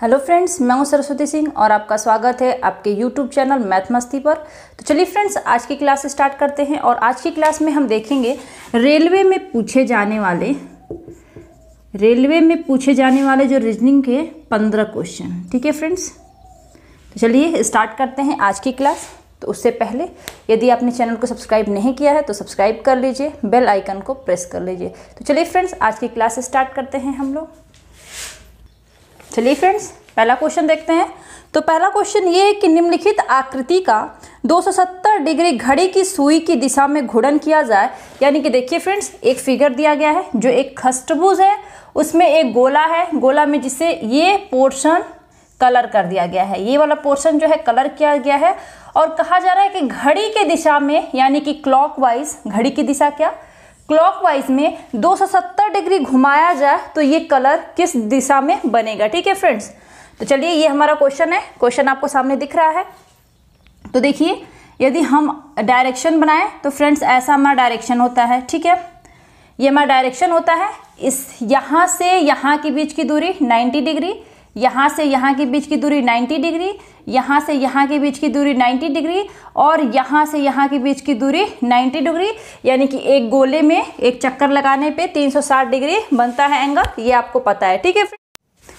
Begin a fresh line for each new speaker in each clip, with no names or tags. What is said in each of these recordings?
hello friends मैं हूं सरस्वती सिंह और आपका स्वागत है आपके यूट्यूब चैनल मैथ मस्ती पर तो चलिए फ्रेंड्स आज की क्लास स्टार्ट करते हैं और आज की क्लास में हम देखेंगे रेलवे में पूछे जाने वाले रेलवे में पूछे जाने वाले जो रीजनिंग के पंद्रह क्वेश्चन ठीक है फ्रेंड्स तो चलिए स्टार्ट करते हैं आज की क्लास तो उससे पहले यदि आपने चैनल को सब्सक्राइब नहीं किया है तो सब्सक्राइब कर लीजिए बेल आइकन को प्रेस कर लीजिए तो चलिए फ्रेंड्स आज की क्लास स्टार्ट करते हैं हम लोग चलिए फ्रेंड्स पहला क्वेश्चन देखते हैं तो पहला क्वेश्चन ये है कि निम्नलिखित आकृति का 270 डिग्री घड़ी की सुई की दिशा में घुड़न किया जाए यानी कि देखिए फ्रेंड्स एक फिगर दिया गया है जो एक खस्टबूज है उसमें एक गोला है गोला में जिसे ये पोर्शन कलर कर दिया गया है ये वाला पोर्शन जो है कलर किया गया है और कहा जा रहा है कि घड़ी के दिशा में यानी कि क्लॉकवाइज घड़ी की दिशा क्या क्लॉकवाइज में 270 डिग्री घुमाया जाए तो ये कलर किस दिशा में बनेगा ठीक है फ्रेंड्स तो चलिए ये हमारा क्वेश्चन है क्वेश्चन आपको सामने दिख रहा है तो देखिए यदि हम डायरेक्शन बनाएं तो फ्रेंड्स ऐसा हमारा डायरेक्शन होता है ठीक है ये हमारा डायरेक्शन होता है इस यहाँ से यहाँ के बीच की दूरी 90 डिग्री यहाँ से यहाँ के बीच की दूरी 90 डिग्री यहाँ से यहाँ के बीच की दूरी 90 डिग्री और यहाँ से यहाँ के बीच की दूरी 90 डिग्री यानी कि एक गोले में एक चक्कर लगाने पे 360 डिग्री बनता है एंगल ये आपको पता है ठीक है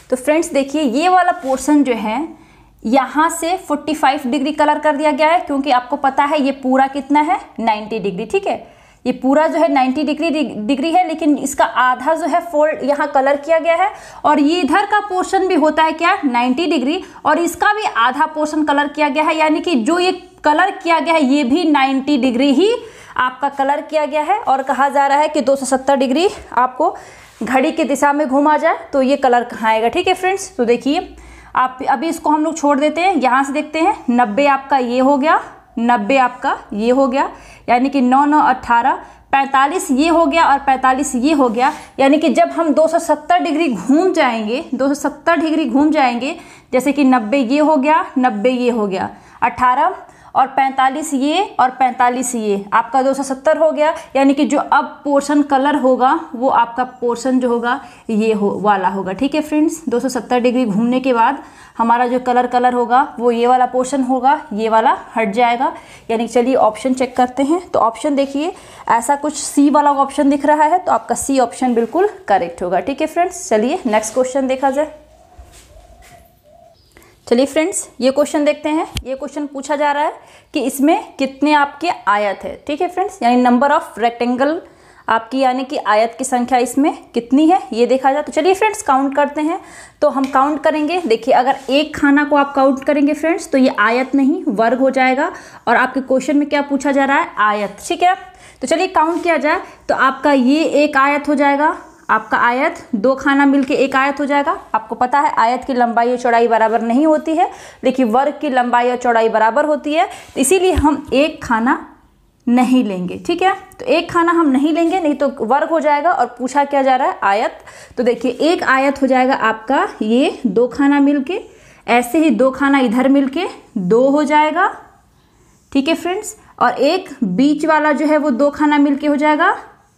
तो फ्रेंड्स देखिए ये वाला पोर्सन जो है यहाँ से 45 डिग्री कलर कर दिया गया है क्योंकि आपको पता है ये पूरा कितना है 90 डिग्री ठीक है ये पूरा जो है 90 डिग्री डिग्री है लेकिन इसका आधा जो है फोल्ड यहाँ कलर किया गया है और ये इधर का पोर्शन भी होता है क्या 90 डिग्री और इसका भी आधा पोर्शन कलर किया गया है यानी कि जो ये कलर किया गया है ये भी 90 डिग्री ही आपका कलर किया गया है और कहा जा रहा है कि 270 डिग्री आपको घड़ी की दिशा में घूमा जाए तो ये कलर कहाँ आएगा ठीक है फ्रेंड्स तो देखिए आप अभी इसको हम लोग छोड़ देते हैं यहाँ से देखते हैं नब्बे आपका ये हो गया नब्बे आपका ये हो गया यानी कि नौ नौ अट्ठारह पैंतालीस ये हो गया और पैंतालीस ये हो गया यानी कि जब हम 270 डिग्री घूम जाएंगे 270 डिग्री घूम जाएंगे जैसे कि 90 ये हो गया 90 ये हो गया 18 और 45 ये और 45 ये आपका 270 हो गया यानी कि जो अब पोर्शन कलर होगा वो आपका पोर्शन जो होगा ये हो वाला होगा ठीक है फ्रेंड्स 270 डिग्री घूमने के बाद हमारा जो कलर कलर होगा वो ये वाला पोर्शन होगा ये वाला हट जाएगा यानी चलिए ऑप्शन चेक करते हैं तो ऑप्शन देखिए ऐसा कुछ सी वाला ऑप्शन दिख रहा है तो आपका सी ऑप्शन बिल्कुल करेक्ट होगा ठीक है फ्रेंड्स चलिए नेक्स्ट क्वेश्चन देखा जाए चलिए फ्रेंड्स ये क्वेश्चन देखते हैं ये क्वेश्चन पूछा जा रहा है कि इसमें कितने आपके आयत है ठीक है फ्रेंड्स यानी नंबर ऑफ रेक्टेंगल आपकी यानी कि आयत की संख्या इसमें कितनी है ये देखा जाए तो चलिए फ्रेंड्स काउंट करते हैं तो हम काउंट करेंगे देखिए अगर एक खाना को आप काउंट करेंगे फ्रेंड्स तो ये आयत नहीं वर्ग हो जाएगा और आपके क्वेश्चन में क्या पूछा जा रहा है आयत ठीक है तो चलिए काउंट किया जाए तो आपका ये एक आयत हो जाएगा आपका आयत दो खाना मिलके एक आयत हो जाएगा आपको पता है आयत की लंबाई और चौड़ाई बराबर नहीं होती है देखिए वर्ग की लंबाई और चौड़ाई बराबर होती है इसीलिए हम एक खाना नहीं लेंगे ठीक है तो एक खाना हम नहीं लेंगे नहीं तो वर्ग हो जाएगा और पूछा क्या जा रहा है आयत तो देखिए एक आयत हो जाएगा आपका ये दो खाना मिलके ऐसे ही दो खाना इधर मिलके दो हो जाएगा ठीक है फ्रेंड्स और एक बीच वाला जो है वो दो खाना मिलके हो जाएगा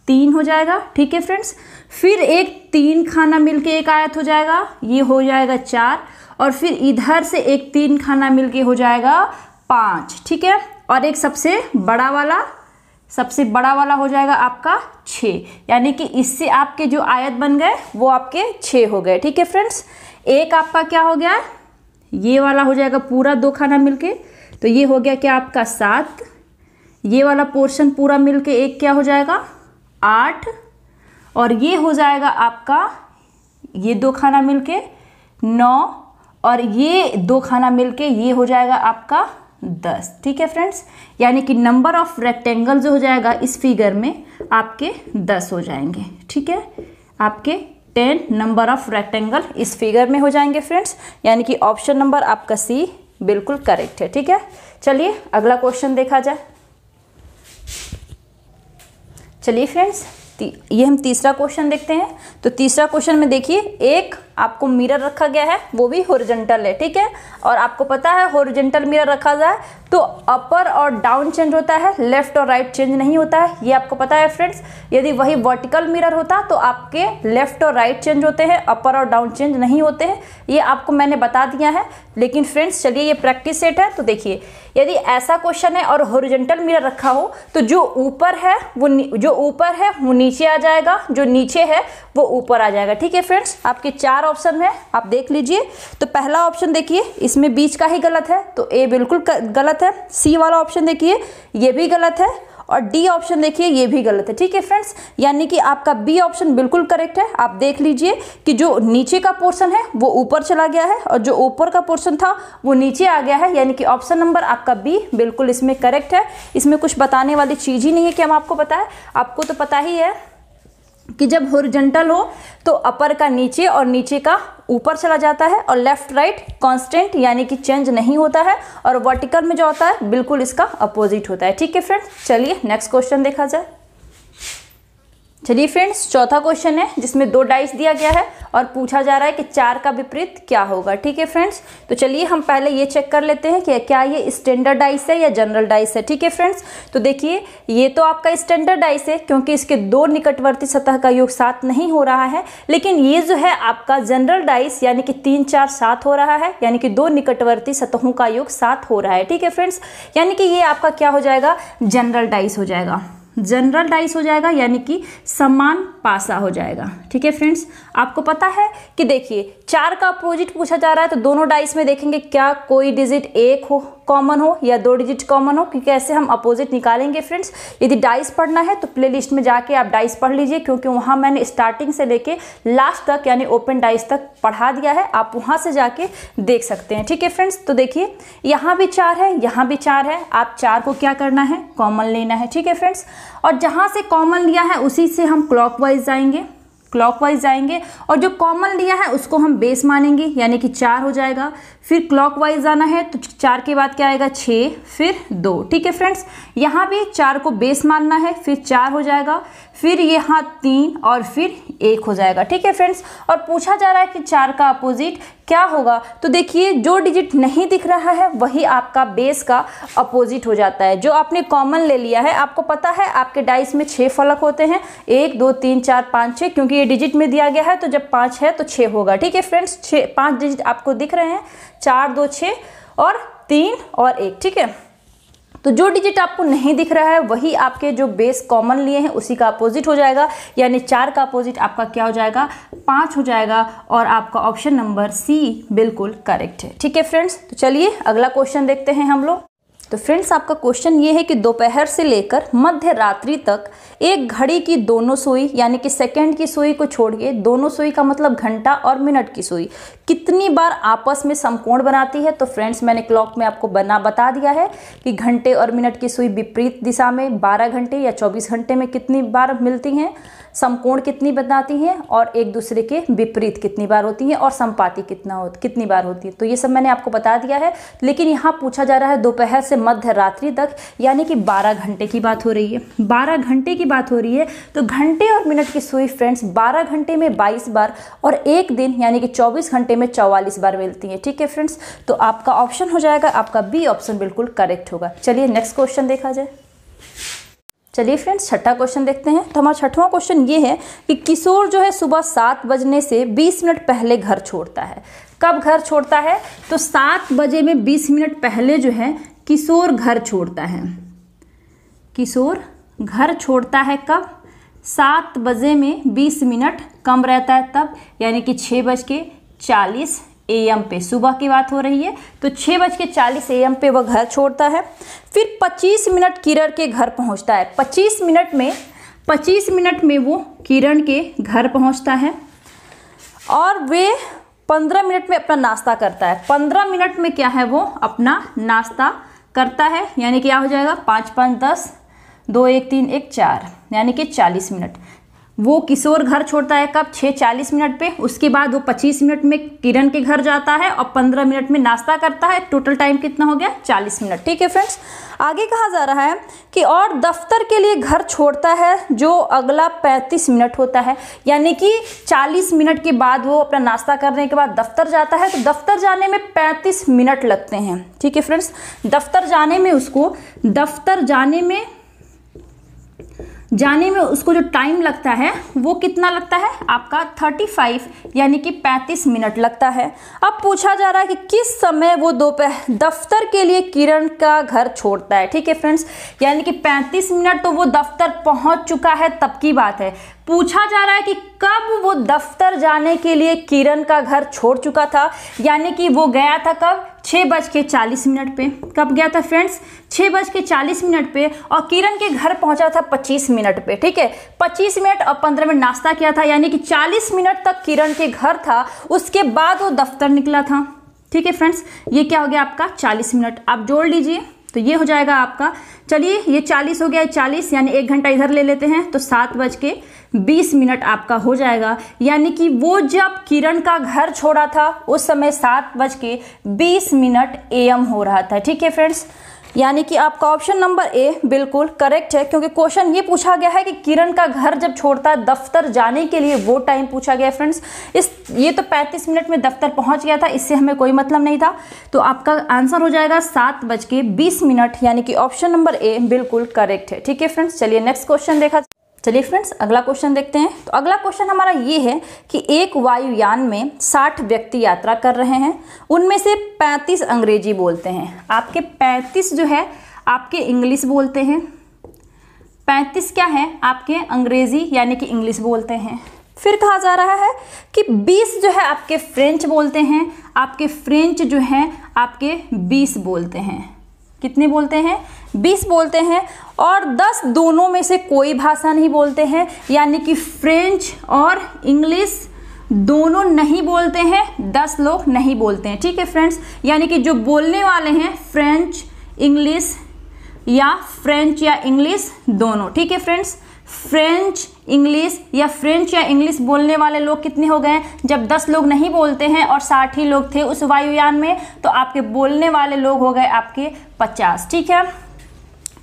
तीन हो जाएगा ठीक है फ्रेंड्स फिर एक तीन खाना मिलके एक आयत हो जाएगा ये हो जाएगा चार और फिर इधर से एक तीन खाना मिलके हो जाएगा पाँच ठीक है और एक सबसे बड़ा वाला सबसे बड़ा वाला हो जाएगा आपका छः यानी कि इससे आपके जो आयत बन गए वो आपके छः हो गए ठीक है फ्रेंड्स एक आपका क्या हो गया ये वाला हो जाएगा पूरा दो खाना मिलके तो ये हो गया क्या आपका सात ये वाला पोर्शन पूरा मिलके एक क्या हो जाएगा आठ और ये हो जाएगा आपका ये दो खाना मिलके नौ और ये दो खाना मिलके ये हो जाएगा आपका दस ठीक है फ्रेंड्स यानी कि नंबर ऑफ रेक्टेंगल जो हो जाएगा इस फिगर में आपके दस हो जाएंगे ठीक है आपके टेन नंबर ऑफ रेक्टेंगल इस फिगर में हो जाएंगे फ्रेंड्स यानी कि ऑप्शन नंबर आपका सी बिल्कुल करेक्ट है ठीक है चलिए अगला क्वेश्चन देखा जाए चलिए फ्रेंड्स ये हम तीसरा क्वेश्चन देखते हैं तो तीसरा क्वेश्चन में देखिए एक आपको मिरर रखा गया है वो भी होरिजेंटल है ठीक है और आपको पता है होरिजेंटल मिरर रखा जाए तो अपर और डाउन चेंज होता है लेफ्ट और राइट चेंज नहीं होता है ये आपको पता है फ्रेंड्स यदि वही वर्टिकल मिरर होता तो आपके लेफ्ट और राइट चेंज होते हैं अपर और डाउन चेंज नहीं होते हैं ये आपको मैंने बता दिया है लेकिन फ्रेंड्स चलिए ये प्रैक्टिस सेट है तो देखिए यदि ऐसा क्वेश्चन है और होरिजेंटल मिरर रखा हो तो जो ऊपर है वो जो ऊपर है वो नीचे आ जाएगा जो नीचे है वो ऊपर आ जाएगा ठीक है फ्रेंड्स आपके चार ऑप्शन है आप देख लीजिए तो पहला ऑप्शन देखिए इसमें बीच का ही गलत है तो ए बिल्कुल गलत है सी वाला ऑप्शन देखिए ये भी गलत है और डी ऑप्शन देखिए ये भी गलत है ठीक है फ्रेंड्स यानी कि आपका बी ऑप्शन बिल्कुल करेक्ट है आप देख लीजिए कि जो नीचे का पोर्शन है वो ऊपर चला गया है और जो ऊपर का पोर्शन था वो नीचे आ गया है यानी कि ऑप्शन नंबर आपका बी बिल्कुल इसमें करेक्ट है इसमें कुछ बताने वाली चीज़ ही नहीं है कि हम आपको बताएं आपको तो पता ही है कि जब हॉरिजेंटल हो तो अपर का नीचे और नीचे का ऊपर चला जाता है और लेफ्ट राइट कांस्टेंट यानी कि चेंज नहीं होता है और वर्टिकल में जो होता है बिल्कुल इसका अपोजिट होता है ठीक है फ्रेंड्स चलिए नेक्स्ट क्वेश्चन देखा जाए चलिए फ्रेंड्स चौथा क्वेश्चन है जिसमें दो डाइस दिया गया है और पूछा जा रहा है कि चार का विपरीत क्या होगा ठीक है फ्रेंड्स तो चलिए हम पहले ये चेक कर लेते हैं कि क्या ये स्टैंडर्ड डाइस है या जनरल डाइस है ठीक है फ्रेंड्स तो देखिए ये तो आपका स्टैंडर्ड डाइस है क्योंकि इसके दो निकटवर्ती सतह का योग सात नहीं हो रहा है लेकिन ये जो है आपका जनरल डाइस यानी कि तीन चार सात हो रहा है यानी कि दो निकटवर्ती सतहों का योग सात हो रहा है ठीक है फ्रेंड्स यानी कि ये आपका क्या हो जाएगा जनरल डाइस हो जाएगा जनरल डाइस हो जाएगा यानी कि समान पासा हो जाएगा ठीक है फ्रेंड्स आपको पता है कि देखिए चार का अपोजिट पूछा जा रहा है तो दोनों डाइस में देखेंगे क्या कोई डिजिट एक हो कॉमन हो या दो डिजिट कॉमन हो कि कैसे हम अपोजिट निकालेंगे फ्रेंड्स यदि डाइस पढ़ना है तो प्लेलिस्ट में जाके आप डाइस पढ़ लीजिए क्योंकि वहाँ मैंने स्टार्टिंग से लेके लास्ट तक यानी ओपन डाइस तक पढ़ा दिया है आप वहाँ से जाके देख सकते हैं ठीक है फ्रेंड्स तो देखिए यहाँ भी चार है यहाँ भी चार है आप चार को क्या करना है कॉमन लेना है ठीक है फ्रेंड्स और जहाँ से कॉमन लिया है उसी से हम क्लॉक क्लॉकवाइज जाएंगे क्लॉकवाइज जाएंगे और जो कॉमन लिया है उसको हम बेस मानेंगे यानी कि चार हो जाएगा फिर क्लॉकवाइज आना है तो चार के बाद क्या आएगा छः फिर दो ठीक है फ्रेंड्स यहाँ भी चार को बेस मानना है फिर चार हो जाएगा फिर यहाँ तीन और फिर एक हो जाएगा ठीक है फ्रेंड्स और पूछा जा रहा है कि चार का अपोजिट क्या होगा तो देखिए जो डिजिट नहीं दिख रहा है वही आपका बेस का अपोजिट हो जाता है जो आपने कॉमन ले लिया है आपको पता है आपके डाइस में छः फलक होते हैं एक दो तीन चार पाँच छः क्योंकि ये डिजिट में दिया गया है तो जब पाँच है तो छः होगा ठीक है फ्रेंड्स छः पाँच डिजिट आपको दिख रहे हैं चार दो छः और तीन और एक ठीक है तो जो डिजिट आपको नहीं दिख रहा है वही आपके जो बेस कॉमन लिए हैं उसी का अपोजिट हो जाएगा यानी चार का अपोजिट आपका क्या हो जाएगा पाँच हो जाएगा और आपका ऑप्शन नंबर सी बिल्कुल करेक्ट है ठीक है फ्रेंड्स तो चलिए अगला क्वेश्चन देखते हैं हम लोग तो फ्रेंड्स आपका क्वेश्चन ये है कि दोपहर से लेकर मध्य रात्रि तक एक घड़ी की दोनों सुई यानी कि सेकंड की सुई को छोड़ के दोनों सुई का मतलब घंटा और मिनट की सुई कितनी बार आपस में समकोण बनाती है तो फ्रेंड्स मैंने क्लॉक में आपको बना बता दिया है कि घंटे और मिनट की सुई विपरीत दिशा में 12 घंटे या 24 घंटे में कितनी बार मिलती हैं समकोण कितनी बनाती हैं और एक दूसरे के विपरीत कितनी बार होती हैं और संपाति कितना हो कितनी बार होती है तो ये सब मैंने आपको बता दिया है लेकिन यहाँ पूछा जा रहा है दोपहर से मध्य रात्रि तक यानी कि 12 घंटे की बात हो रही है 12 घंटे की बात हो रही है तो घंटे और मिनट की सुई फ्रेंड्स 12 घंटे में 22 बार और एक दिन यानी कि 24 घंटे में चौवालीस बार मिलती हैं ठीक है फ्रेंड्स तो आपका ऑप्शन हो जाएगा आपका बी ऑप्शन बिल्कुल करेक्ट होगा चलिए नेक्स्ट क्वेश्चन देखा जाए चलिए फ्रेंड्स छठा क्वेश्चन देखते हैं तो हमारा छठवां क्वेश्चन ये है कि किशोर जो है सुबह सात बजने से बीस मिनट पहले घर छोड़ता है कब घर छोड़ता है तो सात बजे में बीस मिनट पहले जो है किशोर घर छोड़ता है किशोर घर छोड़ता है कब सात बजे में बीस मिनट कम रहता है तब यानी कि छः बज के चालीस ए एम पे सुबह की बात हो रही है तो छः बज के चालीस ए एम पे वह घर छोड़ता है फिर पच्चीस मिनट किरण के घर पहुंचता है पच्चीस मिनट में पच्चीस मिनट में वो किरण के घर पहुंचता है और वे पंद्रह मिनट में अपना नाश्ता करता है पंद्रह मिनट में क्या है वो अपना नाश्ता करता है यानी क्या हो जाएगा पाँच पाँच दस दो एक तीन एक चार यानी कि चालीस मिनट वो किशोर घर छोड़ता है कब छः चालीस मिनट पे उसके बाद वो पच्चीस मिनट में किरण के घर जाता है और पंद्रह मिनट में नाश्ता करता है टोटल टाइम कितना हो गया चालीस मिनट ठीक है फ्रेंड्स आगे कहा जा रहा है कि और दफ्तर के लिए घर छोड़ता है जो अगला पैंतीस मिनट होता है यानी कि चालीस मिनट के बाद वो अपना नाश्ता करने के बाद दफ्तर जाता है तो दफ्तर जाने में पैंतीस मिनट लगते हैं ठीक है फ्रेंड्स दफ्तर जाने में उसको दफ्तर जाने में जाने में उसको जो टाइम लगता है वो कितना लगता है आपका 35 यानी कि 35 मिनट लगता है अब पूछा जा रहा है कि किस समय वो दोपहर दफ्तर के लिए किरण का घर छोड़ता है ठीक है फ्रेंड्स यानी कि 35 मिनट तो वो दफ्तर पहुंच चुका है तब की बात है पूछा जा रहा है कि कब वो दफ्तर जाने के लिए किरण का घर छोड़ चुका था यानी कि वो गया था कब छः बज के चालीस मिनट पे कब गया था फ्रेंड्स छः बज के चालीस मिनट पे और किरण के घर पहुंचा था पच्चीस मिनट पे ठीक है पच्चीस मिनट और पंद्रह मिनट नाश्ता किया था यानी कि चालीस मिनट तक किरण के घर था उसके बाद वो दफ्तर निकला था ठीक है फ्रेंड्स ये क्या हो गया आपका चालीस मिनट आप जोड़ लीजिए तो ये हो जाएगा आपका चलिए ये चालीस हो गया है चालीस यानी एक घंटा इधर ले लेते हैं तो सात बज के बीस मिनट आपका हो जाएगा यानी कि वो जब किरण का घर छोड़ा था उस समय सात बज के बीस मिनट एम हो रहा था ठीक है फ्रेंड्स यानी कि आपका ऑप्शन नंबर ए बिल्कुल करेक्ट है क्योंकि क्वेश्चन ये पूछा गया है कि किरण का घर जब छोड़ता है दफ्तर जाने के लिए वो टाइम पूछा गया फ्रेंड्स इस ये तो 35 मिनट में दफ्तर पहुंच गया था इससे हमें कोई मतलब नहीं था तो आपका आंसर हो जाएगा सात बज के बीस मिनट यानी कि ऑप्शन नंबर ए बिल्कुल करेक्ट है ठीक है फ्रेंड्स चलिए नेक्स्ट क्वेश्चन देखा चलिए फ्रेंड्स अगला क्वेश्चन देखते हैं तो अगला क्वेश्चन हमारा ये है कि एक वायुयान में 60 व्यक्ति यात्रा कर रहे हैं उनमें से 35 अंग्रेजी बोलते हैं आपके 35 जो है आपके इंग्लिश बोलते हैं 35 क्या है आपके अंग्रेजी यानी कि इंग्लिश बोलते हैं फिर कहा जा रहा है कि 20 जो है आपके फ्रेंच बोलते हैं आपके फ्रेंच जो हैं आपके बीस बोलते हैं कितने बोलते हैं बीस बोलते हैं और दस दोनों में से कोई भाषा नहीं बोलते हैं यानी कि फ्रेंच और इंग्लिश दोनों नहीं बोलते हैं दस लोग नहीं बोलते हैं ठीक है फ्रेंड्स यानी कि जो बोलने वाले हैं फ्रेंच इंग्लिश या फ्रेंच या इंग्लिश दोनों ठीक है फ्रेंड्स फ्रेंच इंग्लिश या फ्रेंच या इंग्लिश बोलने वाले लोग कितने हो गए जब दस लोग नहीं बोलते हैं और साठ ही लोग थे उस वायुयान में तो आपके बोलने वाले लोग हो गए आपके पचास ठीक है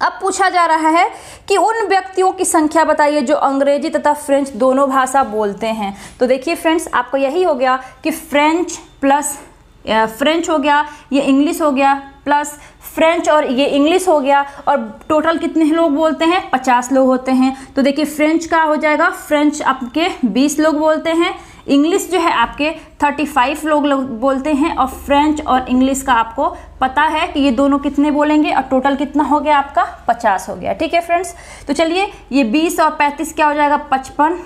अब पूछा जा रहा है कि उन व्यक्तियों की संख्या बताइए जो अंग्रेजी तथा फ्रेंच दोनों भाषा बोलते हैं तो देखिए फ्रेंड्स आपको यही हो गया कि फ्रेंच प्लस फ्रेंच हो गया ये इंग्लिश हो गया प्लस फ्रेंच और ये इंग्लिश हो गया और टोटल कितने लोग बोलते हैं पचास लोग होते हैं तो देखिए फ्रेंच का हो जाएगा फ्रेंच आपके बीस लोग बोलते हैं इंग्लिश जो है आपके 35 लोग लोग बोलते हैं और फ्रेंच और इंग्लिश का आपको पता है कि ये दोनों कितने बोलेंगे और टोटल कितना हो गया आपका 50 हो गया ठीक है फ्रेंड्स तो चलिए ये 20 और 35 क्या हो जाएगा पचपन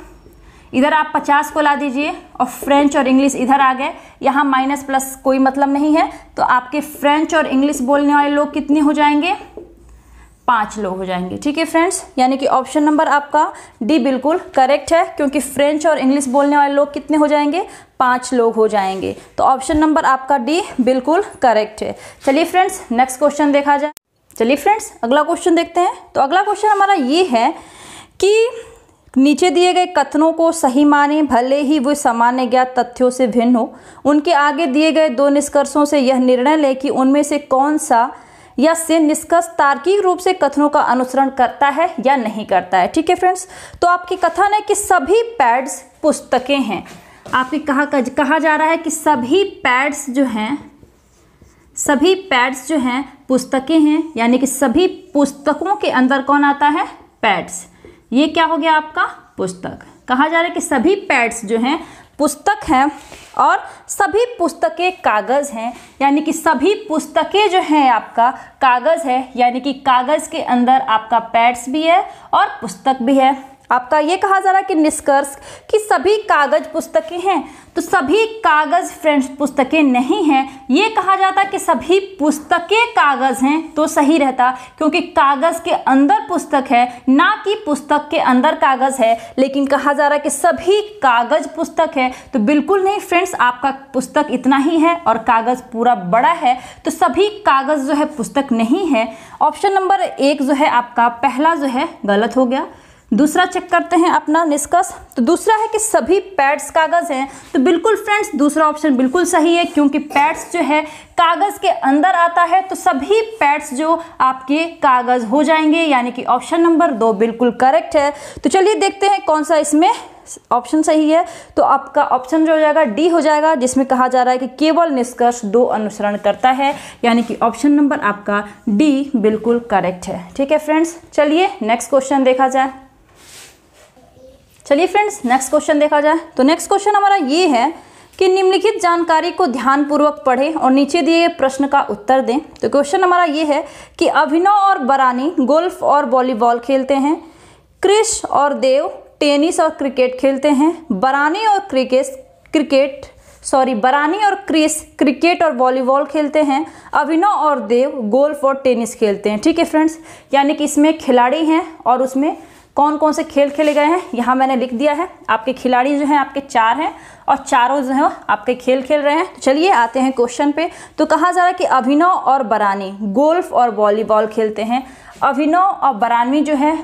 इधर आप 50 को ला दीजिए और फ्रेंच और इंग्लिश इधर आ गए यहाँ माइनस प्लस कोई मतलब नहीं है तो आपके फ्रेंच और इंग्लिश बोलने वाले लोग कितने हो जाएंगे पाँच लोग हो जाएंगे ठीक है फ्रेंड्स यानी कि ऑप्शन नंबर आपका डी बिल्कुल करेक्ट है क्योंकि फ्रेंच और इंग्लिश बोलने वाले लोग कितने हो जाएंगे पांच लोग हो जाएंगे तो ऑप्शन नंबर आपका डी बिल्कुल करेक्ट है चलिए फ्रेंड्स नेक्स्ट क्वेश्चन देखा जाए चलिए फ्रेंड्स अगला क्वेश्चन देखते हैं तो अगला क्वेश्चन हमारा ये है कि नीचे दिए गए कथनों को सही माने भले ही वे सामान्य ज्ञात तथ्यों से भिन्न हो उनके आगे दिए गए दो निष्कर्षों से यह निर्णय लें कि उनमें से कौन सा या से निष्कर्ष तार्किक रूप से कथनों का अनुसरण करता है या नहीं करता है ठीक है फ्रेंड्स तो आपकी कथन है कि सभी पैड्स पुस्तकें हैं आपके कहा कहा जा रहा है कि सभी पैड्स जो हैं सभी पैड्स जो हैं पुस्तकें हैं यानी कि सभी पुस्तकों के अंदर कौन आता है पैड्स ये क्या हो गया आपका पुस्तक कहा जा रहा है कि सभी पैड्स जो हैं पुस्तक हैं और सभी पुस्तकें कागज़ हैं यानी कि सभी पुस्तकें जो हैं आपका कागज़ है यानी कि कागज़ के अंदर आपका पैड्स भी है और पुस्तक भी है आपका तो ये कहा जा रहा है कि निष्कर्ष कि सभी कागज पुस्तकें हैं तो सभी कागज फ्रेंड्स पुस्तकें नहीं हैं ये कहा जाता कि सभी पुस्तकें कागज हैं तो सही रहता क्योंकि कागज के अंदर पुस्तक है ना कि पुस्तक के अंदर कागज है लेकिन कहा जा रहा है कि सभी कागज पुस्तक है तो बिल्कुल नहीं फ्रेंड्स आपका पुस्तक इतना ही है और कागज पूरा बड़ा है तो सभी कागज जो है पुस्तक नहीं है ऑप्शन नंबर एक जो है आपका पहला जो है गलत हो गया दूसरा चेक करते हैं अपना निष्कर्ष तो दूसरा है कि सभी पैड्स कागज़ हैं तो बिल्कुल फ्रेंड्स दूसरा ऑप्शन बिल्कुल सही है क्योंकि पैड्स जो है कागज़ के अंदर आता है तो सभी पैड्स जो आपके कागज़ हो जाएंगे यानी कि ऑप्शन नंबर दो बिल्कुल करेक्ट है तो चलिए देखते हैं कौन सा इसमें ऑप्शन सही है तो आपका ऑप्शन जो हो जाएगा डी हो जाएगा जिसमें कहा जा रहा है कि केवल निष्कर्ष दो अनुसरण करता है यानी कि ऑप्शन नंबर आपका डी बिल्कुल करेक्ट है ठीक है फ्रेंड्स चलिए नेक्स्ट क्वेश्चन देखा जाए चलिए फ्रेंड्स नेक्स्ट क्वेश्चन देखा जाए तो नेक्स्ट क्वेश्चन हमारा ये है कि निम्नलिखित जानकारी को ध्यानपूर्वक पढ़ें और नीचे दिए प्रश्न का उत्तर दें तो क्वेश्चन हमारा ये है कि अभिनव और बरानी गोल्फ और वॉलीबॉल खेलते हैं क्रिश और देव टेनिस और क्रिकेट खेलते हैं बरानी और क्रिकेस क्रिकेट सॉरी बरानी और क्रिस क्रिकेट और वॉलीबॉल खेलते हैं अभिनव और देव गोल्फ और टेनिस खेलते हैं ठीक है फ्रेंड्स यानी कि इसमें खिलाड़ी हैं और उसमें कौन कौन से खेल खेले गए हैं यहाँ मैंने लिख दिया है आपके खिलाड़ी जो हैं आपके चार हैं और चारों जो हैं आपके खेल खेल रहे हैं तो चलिए आते हैं क्वेश्चन पे तो कहा जा रहा है कि अभिनव और बरानी गोल्फ और वॉलीबॉल खेलते हैं अभिनव और बरानी जो है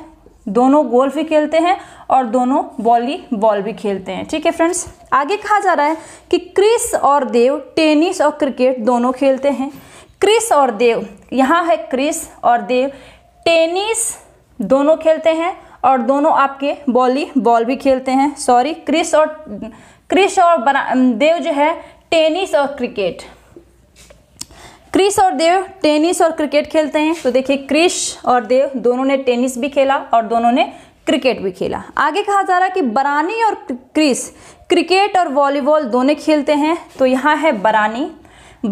दोनों गोल्फ भी खेलते हैं और दोनों वॉलीबॉल भी खेलते हैं ठीक है फ्रेंड्स आगे कहा जा रहा है कि क्रिस और देव टेनिस और क्रिकेट दोनों खेलते हैं क्रिस और देव यहाँ है क्रिस और देव टेनिस दोनों खेलते हैं और दोनों आपके बॉली बॉल भी खेलते हैं सॉरी क्रिस और क्रिस और देव जो है टेनिस और क्रिकेट क्रिस और देव टेनिस और क्रिकेट खेलते हैं तो देखिए क्रिश और देव दोनों ने टेनिस भी खेला और दोनों ने क्रिकेट भी खेला आगे कहा जा रहा है कि बरानी और क्रिस क्रिकेट और वॉलीबॉल दोनों खेलते हैं तो यहाँ है बरानी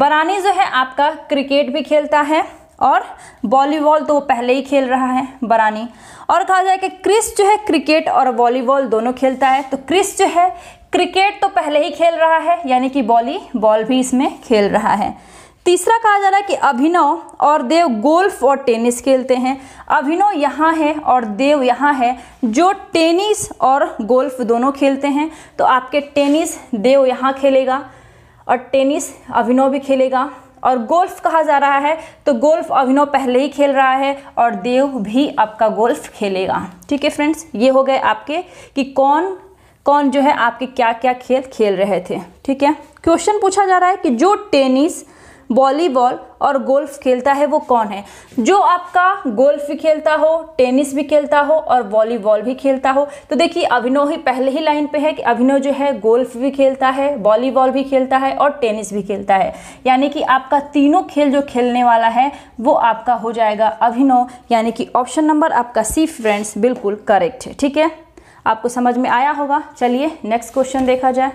बरानी जो है आपका क्रिकेट भी खेलता है और वॉलीबॉल तो वो पहले ही खेल रहा है बरानी और कहा जाए कि क्रिस जो है क्रिकेट और वॉलीबॉल दोनों खेलता है तो क्रिस जो है क्रिकेट तो पहले ही खेल रहा है यानी कि वॉलीबॉल भी इसमें खेल रहा है तीसरा कहा जा रहा है कि अभिनव और देव गोल्फ और टेनिस खेलते हैं अभिनव यहाँ है और देव यहाँ है जो टेनिस और गोल्फ दोनों खेलते हैं तो आपके टेनिस देव यहाँ खेलेगा और टेनिस अभिनव भी खेलेगा और गोल्फ कहा जा रहा है तो गोल्फ अभिनव पहले ही खेल रहा है और देव भी आपका गोल्फ खेलेगा ठीक है फ्रेंड्स ये हो गए आपके कि कौन कौन जो है आपके क्या क्या खेल खेल रहे थे ठीक है क्वेश्चन पूछा जा रहा है कि जो टेनिस वॉलीबॉल और गोल्फ खेलता है वो कौन है जो आपका गोल्फ भी खेलता हो टेनिस भी खेलता हो और वॉलीबॉल भी खेलता हो तो देखिए अभिनव ही पहले ही लाइन पे है कि अभिनव जो है गोल्फ भी खेलता है वॉलीबॉल भी खेलता है और टेनिस भी खेलता है यानी कि आपका तीनों खेल जो खेलने वाला है वो आपका हो जाएगा अभिनव यानी कि ऑप्शन नंबर आपका सी फ्रेंड्स बिल्कुल करेक्ट है ठीक है आपको समझ में आया होगा चलिए नेक्स्ट क्वेश्चन देखा जाए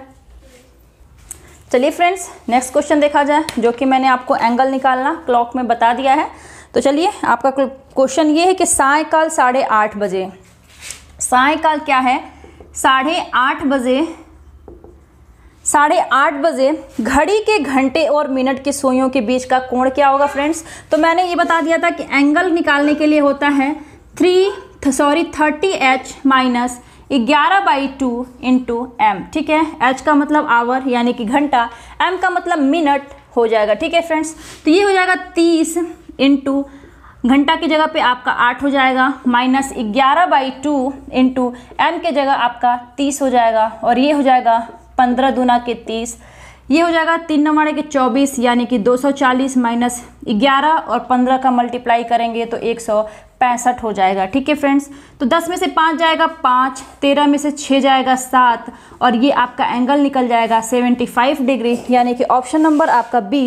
चलिए फ्रेंड्स नेक्स्ट क्वेश्चन देखा जाए जो कि मैंने आपको एंगल निकालना क्लॉक में बता दिया है तो चलिए आपका क्वेश्चन ये है कि सायकाल साढ़े आठ बजे सायकाल क्या है साढ़े आठ बजे साढ़े आठ बजे घड़ी के घंटे और मिनट के सुइयों के बीच का कोण क्या होगा फ्रेंड्स तो मैंने ये बता दिया था कि एंगल निकालने के लिए होता है three sorry thirty H minus ग्यारह बाई टू इंटू एम ठीक है एच का मतलब आवर यानी कि घंटा एम का मतलब मिनट हो जाएगा ठीक है फ्रेंड्स तो ये हो जाएगा तीस इंटू घंटा की जगह पे आपका आठ हो जाएगा माइनस ग्यारह बाई टू इंटू एम के जगह आपका तीस हो जाएगा और ये हो जाएगा पंद्रह दूना के तीस ये हो जाएगा तीन नंबर के चौबीस यानी कि दो सौ चालीस माइनस ग्यारह और पंद्रह का मल्टीप्लाई करेंगे तो एक सौ पैंसठ हो जाएगा ठीक है फ्रेंड्स तो दस में से पाँच जाएगा पाँच तेरह में से छः जाएगा सात और ये आपका एंगल निकल जाएगा सेवेंटी फाइव डिग्री यानी कि ऑप्शन नंबर आपका बी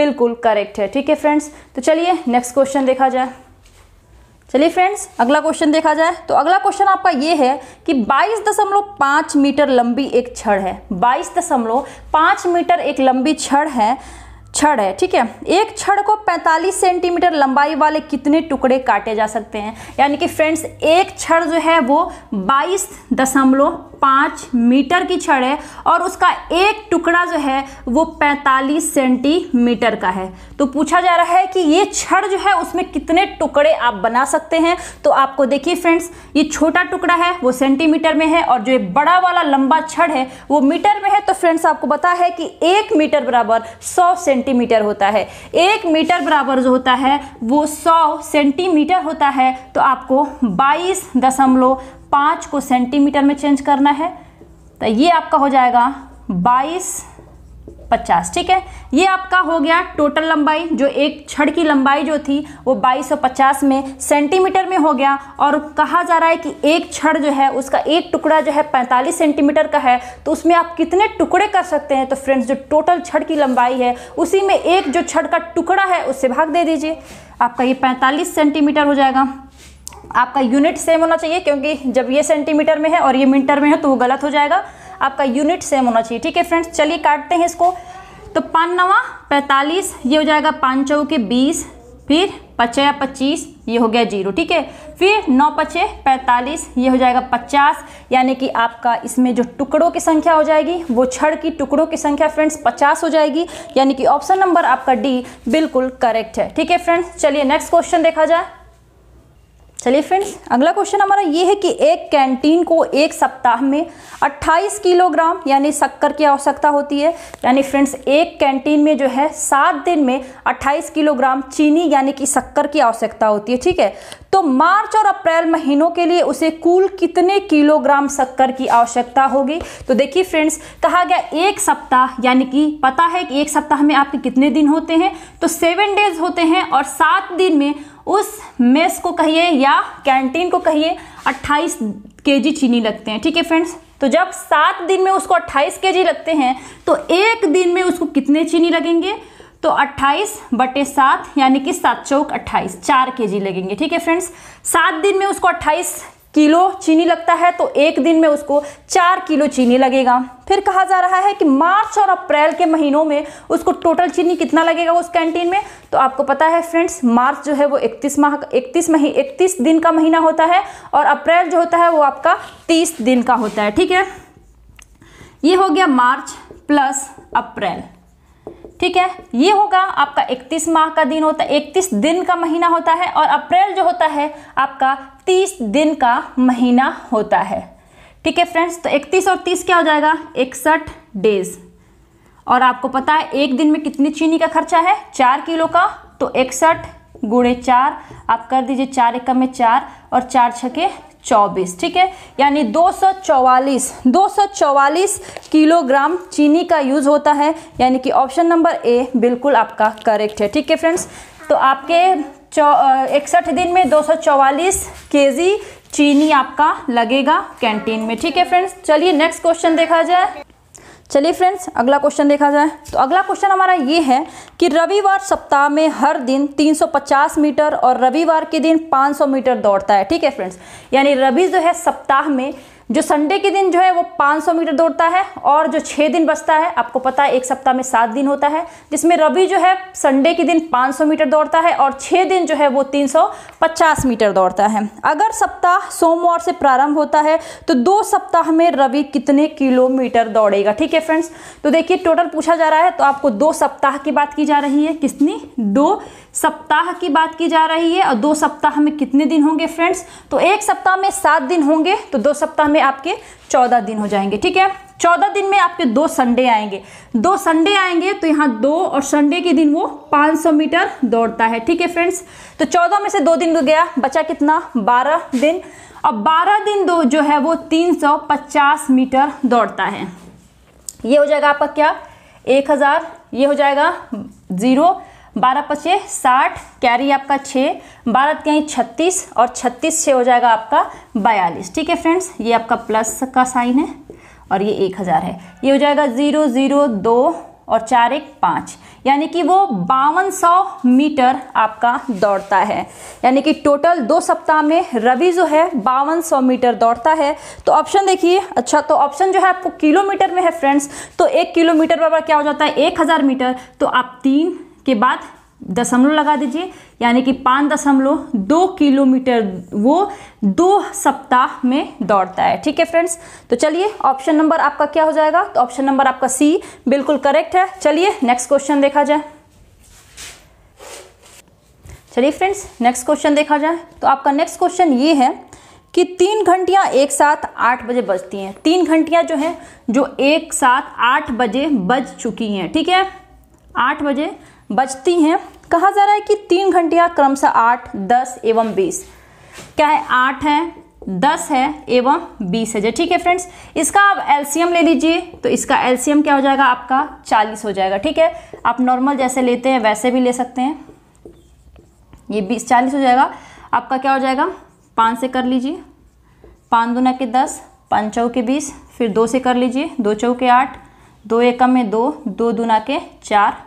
बिल्कुल करेक्ट है ठीक है फ्रेंड्स तो चलिए नेक्स्ट क्वेश्चन देखा जाए चलिए फ्रेंड्स अगला क्वेश्चन देखा जाए तो अगला क्वेश्चन आपका ये है कि 22.5 मीटर लंबी एक छड़ है 22.5 मीटर एक लंबी छड़ है छड़ है ठीक है एक छड़ को 45 सेंटीमीटर लंबाई वाले कितने टुकड़े काटे जा सकते हैं यानी कि फ्रेंड्स एक छड़ जो है वो बाईस दशमलव पाँच मीटर की छड़ है और उसका एक टुकड़ा जो है वो 45 सेंटीमीटर का है तो पूछा जा रहा है कि ये छड़ जो है उसमें कितने टुकड़े आप बना सकते हैं तो आपको देखिए फ्रेंड्स ये छोटा टुकड़ा है वो सेंटीमीटर में है और जो ये बड़ा वाला लंबा छड़ है वो मीटर में है तो फ्रेंड्स आपको बता है कि एक मीटर बराबर सौ सेंटी सेंटीमीटर होता है एक मीटर बराबर जो होता है वो सौ सेंटीमीटर होता है तो आपको बाईस दशमलव पाँच को सेंटीमीटर में चेंज करना है तो ये आपका हो जाएगा बाईस पचास ठीक है ये आपका हो गया टोटल लंबाई जो एक छड़ की लंबाई जो थी वो पचास में सेंटीमीटर में हो गया और कहा जा रहा है कि एक छड़ जो है उसका एक टुकड़ा जो है 45 सेंटीमीटर का है तो उसमें आप कितने टुकड़े कर सकते हैं तो फ्रेंड्स जो टोटल छड़ की लंबाई है उसी में एक जो छड़ का टुकड़ा है उससे भाग दे दीजिए आपका ये पैंतालीस सेंटीमीटर हो जाएगा आपका यूनिट सेम होना चाहिए क्योंकि जब ये सेंटीमीटर में है और ये मीटर में है तो वो गलत हो जाएगा आपका यूनिट सेम होना चाहिए ठीक है फ्रेंड्स चलिए काटते हैं इसको तो पान नवा पैंतालीस ये हो जाएगा पाँच के बीस फिर पचया पच्चीस ये हो गया जीरो ठीक है फिर नौ पचे पैंतालीस ये हो जाएगा पचास यानी कि आपका इसमें जो टुकड़ों की संख्या हो जाएगी वो छड़ की टुकड़ों की संख्या फ्रेंड्स पचास हो जाएगी यानी कि ऑप्शन नंबर आपका डी बिल्कुल करेक्ट है ठीक है फ्रेंड्स चलिए नेक्स्ट क्वेश्चन देखा जाए चलिए फ्रेंड्स अगला क्वेश्चन हमारा ये है कि एक कैंटीन को एक सप्ताह में 28 किलोग्राम यानी शक्कर की आवश्यकता होती है यानी फ्रेंड्स एक कैंटीन में जो है सात दिन में 28 किलोग्राम चीनी यानी कि शक्कर की आवश्यकता होती है ठीक है तो मार्च और अप्रैल महीनों के लिए उसे कुल कितने किलोग्राम शक्कर की आवश्यकता होगी तो देखिए फ्रेंड्स कहा गया एक सप्ताह यानी कि पता है कि एक सप्ताह में आपके कितने दिन होते हैं तो सेवन डेज होते हैं और सात दिन में उस मेस को कहिए या कैंटीन को कहिए 28 केजी चीनी लगते हैं ठीक है फ्रेंड्स तो जब सात दिन में उसको 28 केजी लगते हैं तो एक दिन में उसको कितने चीनी लगेंगे तो 28 बटे सात यानी कि सात चौक 28 चार के जी लगेंगे ठीक है फ्रेंड्स सात दिन में उसको 28 किलो चीनी लगता है तो एक दिन में उसको चार किलो चीनी लगेगा फिर कहा जा रहा है कि मार्च और अप्रैल के महीनों में उसको टोटल चीनी कितना लगेगा उस कैंटीन में तो आपको पता है फ्रेंड्स मार्च जो है वो 31 माह 31 मही 31 दिन का महीना होता है और अप्रैल जो होता है वो आपका 30 दिन का होता है ठीक है ये हो गया मार्च प्लस अप्रैल ठीक है ये होगा आपका 31 माह का दिन होता है 31 दिन का महीना होता है और अप्रैल जो होता है आपका तीस दिन का महीना होता है ठीक है फ्रेंड्स तो इकतीस और तीस क्या हो जाएगा इकसठ डेज और आपको पता है एक दिन में कितनी चीनी का खर्चा है चार किलो का तो इकसठ गुणे चार आप कर दीजिए चार एक में चार और चार छके चौबीस ठीक है यानी दो सौ चौवालीस दो सौ चौवालीस किलोग्राम चीनी का यूज़ होता है यानी कि ऑप्शन नंबर ए बिल्कुल आपका करेक्ट है ठीक है फ्रेंड्स तो आपके इकसठ दिन में दो सौ चीनी आपका लगेगा कैंटीन में ठीक है फ्रेंड्स चलिए नेक्स्ट क्वेश्चन देखा जाए चलिए फ्रेंड्स अगला क्वेश्चन देखा जाए तो अगला क्वेश्चन हमारा ये है कि रविवार सप्ताह में हर दिन 350 मीटर और रविवार के दिन 500 मीटर दौड़ता है ठीक है फ्रेंड्स यानी रवि जो है सप्ताह में जो संडे के दिन जो है वो 500 मीटर दौड़ता है और जो छः दिन बचता है आपको पता है एक सप्ताह में सात दिन होता है जिसमें रवि जो है संडे के दिन 500 मीटर दौड़ता है और छः दिन जो है वो 350 मीटर दौड़ता है अगर सप्ताह सोमवार से प्रारंभ होता है तो दो सप्ताह में रवि कितने किलोमीटर दौड़ेगा ठीक है फ्रेंड्स तो देखिए टोटल पूछा जा रहा है तो आपको दो सप्ताह की बात की जा रही है कितनी दो सप्ताह की बात की जा रही है और दो सप्ताह में कितने दिन होंगे फ्रेंड्स तो एक सप्ताह में सात दिन होंगे तो दो सप्ताह में आपके चौदह दिन हो जाएंगे ठीक है चौदह दिन में आपके दो संडे आएंगे दो संडे आएंगे तो यहाँ दो और संडे के दिन वो 500 मीटर दौड़ता है ठीक है फ्रेंड्स तो चौदह में से दो दिन गया बचा कितना बारह दिन और बारह दिन दो जो है वो 350 मीटर दौड़ता है ये हो जाएगा आपका क्या एक हज़ार ये हो जाएगा ज़ीरो बारह पचे साठ कैरी आपका छः बारह कहीं छत्तीस और छत्तीस छः हो जाएगा आपका बयालीस ठीक है फ्रेंड्स ये आपका प्लस का साइन है और ये एक हज़ार है ये हो जाएगा ज़ीरो ज़ीरो दो और चार एक पाँच यानी कि वो बावन सौ मीटर आपका दौड़ता है यानी कि टोटल दो सप्ताह में रवि जो है बावन सौ मीटर दौड़ता है तो ऑप्शन देखिए अच्छा तो ऑप्शन जो है आपको किलोमीटर में है फ्रेंड्स तो एक किलोमीटर बराबर क्या हो जाता है एक हज़ार मीटर तो आप तीन के बाद दशमलव लगा दीजिए यानी कि पाँच दशमलव दो किलोमीटर वो दो सप्ताह में दौड़ता है ठीक है फ्रेंड्स तो चलिए ऑप्शन नंबर आपका क्या हो जाएगा तो ऑप्शन नंबर आपका सी बिल्कुल करेक्ट है चलिए नेक्स्ट क्वेश्चन देखा जाए चलिए फ्रेंड्स नेक्स्ट क्वेश्चन देखा जाए तो आपका नेक्स्ट क्वेश्चन ये है कि तीन घंटियां एक साथ आठ बजे बजती हैं तीन घंटियां जो हैं जो एक साथ आठ बजे बज चुकी हैं ठीक है आठ बजे बचती हैं कहा जा रहा है कि तीन घंटिया क्रमशः आठ दस एवं बीस क्या है आठ है दस है एवं बीस है ठीक है फ्रेंड्स इसका आप एलसीएम ले लीजिए तो इसका एलसीएम क्या हो जाएगा आपका चालीस हो जाएगा ठीक है आप नॉर्मल जैसे लेते हैं वैसे भी ले सकते हैं ये बीस चालीस हो जाएगा आपका क्या हो जाएगा पाँच से कर लीजिए पाँच दुना के दस पाँच चौ के बीस फिर दो से कर लीजिए दो चौ के आठ दो एकम में दो दो दुना के चार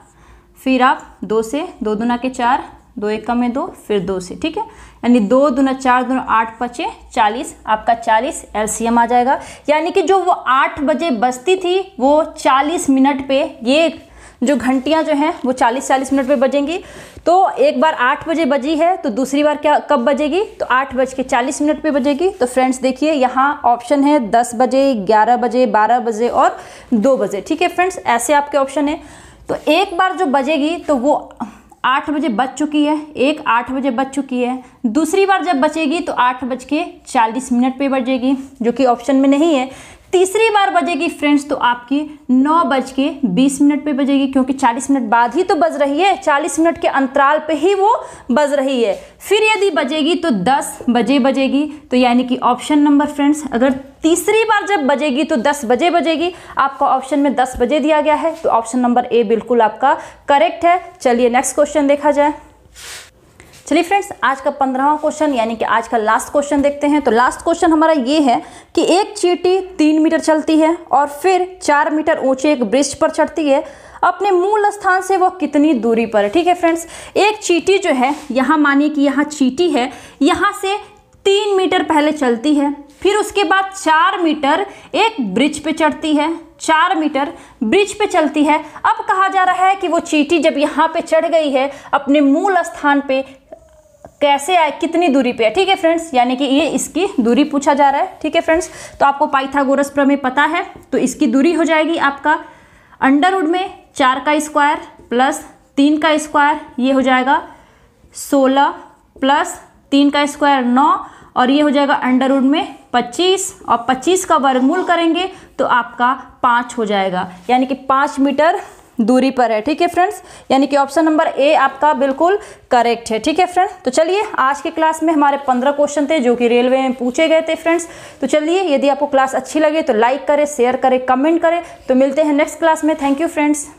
फिर आप दो से दो दुना के चार दो एक कम में दो फिर दो से ठीक है यानी दो दुना चार दुना आठ पचे चालीस आपका चालीस एलसीएम आ जाएगा यानी कि जो वो आठ बजे बजती थी वो चालीस मिनट पे ये जो घंटियां जो हैं वो चालीस चालीस मिनट पे बजेंगी तो एक बार आठ बजे बजी है तो दूसरी बार क्या कब बजेगी तो आठ बज के चालीस मिनट पे बजेगी तो फ्रेंड्स देखिए यहाँ ऑप्शन है दस बजे ग्यारह बजे बारह बजे और दो बजे ठीक है फ्रेंड्स ऐसे आपके ऑप्शन है तो एक बार जो बजेगी तो वो आठ बजे बज चुकी है एक आठ बजे बज चुकी है दूसरी बार जब बचेगी तो आठ बज के चालीस मिनट पर बजेगी जो कि ऑप्शन में नहीं है तीसरी बार बजेगी फ्रेंड्स तो आपकी नौ बज के बीस मिनट पे बजेगी क्योंकि चालीस मिनट बाद ही तो बज रही है चालीस मिनट के अंतराल पे ही वो बज रही है फिर यदि बजेगी तो दस बजे बजेगी तो यानी कि ऑप्शन नंबर फ्रेंड्स अगर तीसरी बार जब बजेगी तो 10 बजे बजेगी आपका ऑप्शन में 10 बजे दिया गया है तो ऑप्शन नंबर ए बिल्कुल आपका करेक्ट है चलिए नेक्स्ट क्वेश्चन देखा जाए चलिए फ्रेंड्स आज का पंद्रहवा क्वेश्चन यानी कि आज का लास्ट क्वेश्चन देखते हैं तो लास्ट क्वेश्चन हमारा ये है कि एक चींटी तीन मीटर चलती है और फिर चार मीटर ऊंचे एक ब्रिज पर चढ़ती है अपने मूल स्थान से वह कितनी दूरी पर ठीक है फ्रेंड्स एक चीटी जो है यहाँ मानिए कि यहाँ चीटी है यहाँ से तीन मीटर पहले चलती है फिर उसके बाद चार मीटर एक ब्रिज पे चढ़ती है चार मीटर ब्रिज पे चलती है अब कहा जा रहा है कि वो चीटी जब यहाँ पे चढ़ गई है अपने मूल स्थान पे कैसे आए कितनी दूरी पे है ठीक है फ्रेंड्स यानी कि ये इसकी दूरी पूछा जा रहा है ठीक है फ्रेंड्स तो आपको पाइथागोरस प्रमेय पता है तो इसकी दूरी हो जाएगी आपका अंडरवुड में चार का स्क्वायर प्लस तीन का स्क्वायर ये हो जाएगा सोलह प्लस तीन का स्क्वायर नौ और ये हो जाएगा अंडरवुड में पच्चीस और पच्चीस का वर्गमूल करेंगे तो आपका पाँच हो जाएगा यानी कि पाँच मीटर दूरी पर है ठीक है फ्रेंड्स यानी कि ऑप्शन नंबर ए आपका बिल्कुल करेक्ट है ठीक है फ्रेंड तो चलिए आज के क्लास में हमारे पंद्रह क्वेश्चन थे जो कि रेलवे में पूछे गए थे फ्रेंड्स तो चलिए यदि आपको क्लास अच्छी लगे तो लाइक करें शेयर करें कमेंट करें तो मिलते हैं नेक्स्ट क्लास में थैंक यू फ्रेंड्स